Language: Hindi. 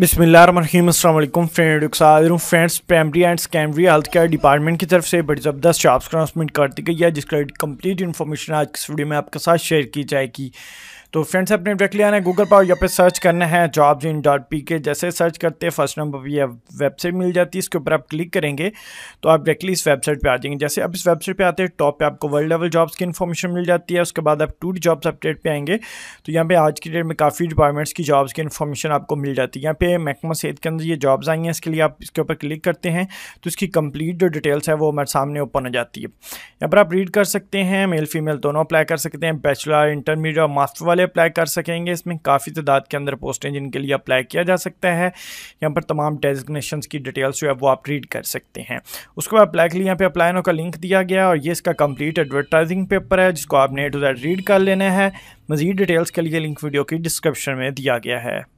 बिसमीम friend friends primary and secondary health care department की तरफ से बड़ी ज़बरदस्त शॉप्स अनाउंसमेंट कर दी गई है जिसका कंप्लीट इन्फॉर्मेशन आज की इस वीडियो में आपके साथ शेयर की जाएगी तो फ्रेंड्स अपने डायरेक्टली आना है गूगल पर यहाँ पे सर्च करना है जॉब्स इन डॉट पी के जैसे सर्च करते हैं फर्स्ट नंबर पर यह वेबसाइट मिल जाती है इसके ऊपर आप क्लिक करेंगे तो आप डायरेक्टली इस वेबसाइट पर आ जाएंगे जैसे आप इस वेबसाइट पर आते हैं टॉप पर आपको वर्ल्ड लेवल जॉब्स की इन्फॉर्मेशन मिल जाती है उसके बाद आप टू जॉब्स अपडेट पर आएंगे तो यहाँ पे आज की डेट में काफ़ी डिपार्टमेंट्स की जॉब्स की इन्फॉर्मेशन आपको मिल जाती है यहाँ पे महकमा सेहत के अंदर ये जॉब्स आई हैं इसके लिए आप इसके ऊपर क्लिक करते हैं तो इसकी कंप्लीट जो डिटेल्स है वो हमारे सामने ओपन हो जाती है यहाँ पर आप रीड कर सकते हैं मेल फीमेल दोनों अप्लाई कर सकते हैं बैचलर इंटरमीडियट और मास्टर वाले वाले अप्लाई कर सकेंगे इसमें काफ़ी तादाद के अंदर पोस्टें जिनके लिए अप्लाई किया जा सकता है यहाँ पर तमाम डेजिग्नेशन की डिटेल्स जो है वो आप रीड कर सकते हैं उसके बाद अप्लाई के लिए यहाँ पे अप्लाई का लिंक दिया गया और ये इसका कंप्लीट एडवर्टाइजिंग पेपर है जिसको आपने टू दैट रीड कर लेना है मजीद डिटेल्स के लिए लिंक वीडियो की डिस्क्रिप्शन में दिया गया है